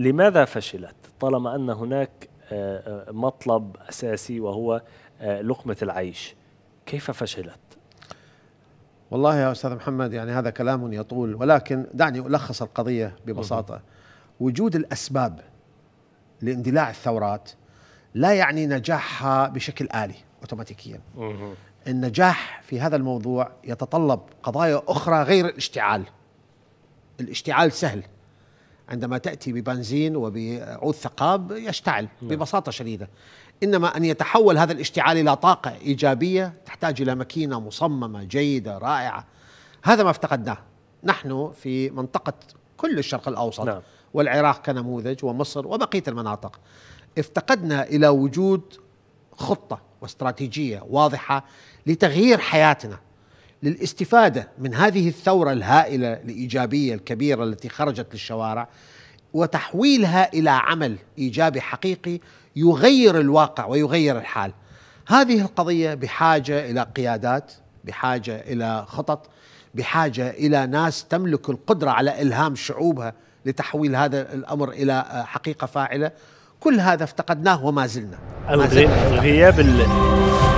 لماذا فشلت طالما ان هناك آه، آه، مطلب اساسي وهو آه، لقمه العيش كيف فشلت والله يا استاذ محمد يعني هذا كلام يطول ولكن دعني الخص القضيه ببساطه وجود الاسباب لاندلاع الثورات لا يعني نجاحها بشكل آلي أوتوماتيكيا النجاح في هذا الموضوع يتطلب قضايا أخرى غير الاشتعال الاشتعال سهل عندما تأتي ببنزين وبعود ثقاب يشتعل نعم. ببساطة شديدة إنما أن يتحول هذا الاشتعال إلى طاقة إيجابية تحتاج إلى ماكينة مصممة جيدة رائعة هذا ما افتقدناه نحن في منطقة كل الشرق الأوسط نعم. والعراق كنموذج ومصر وبقية المناطق افتقدنا إلى وجود خطة واستراتيجية واضحة لتغيير حياتنا للاستفاده من هذه الثوره الهائله الايجابيه الكبيره التي خرجت للشوارع وتحويلها الى عمل ايجابي حقيقي يغير الواقع ويغير الحال. هذه القضيه بحاجه الى قيادات، بحاجه الى خطط، بحاجه الى ناس تملك القدره على الهام شعوبها لتحويل هذا الامر الى حقيقه فاعله. كل هذا افتقدناه وما زلنا. الغياب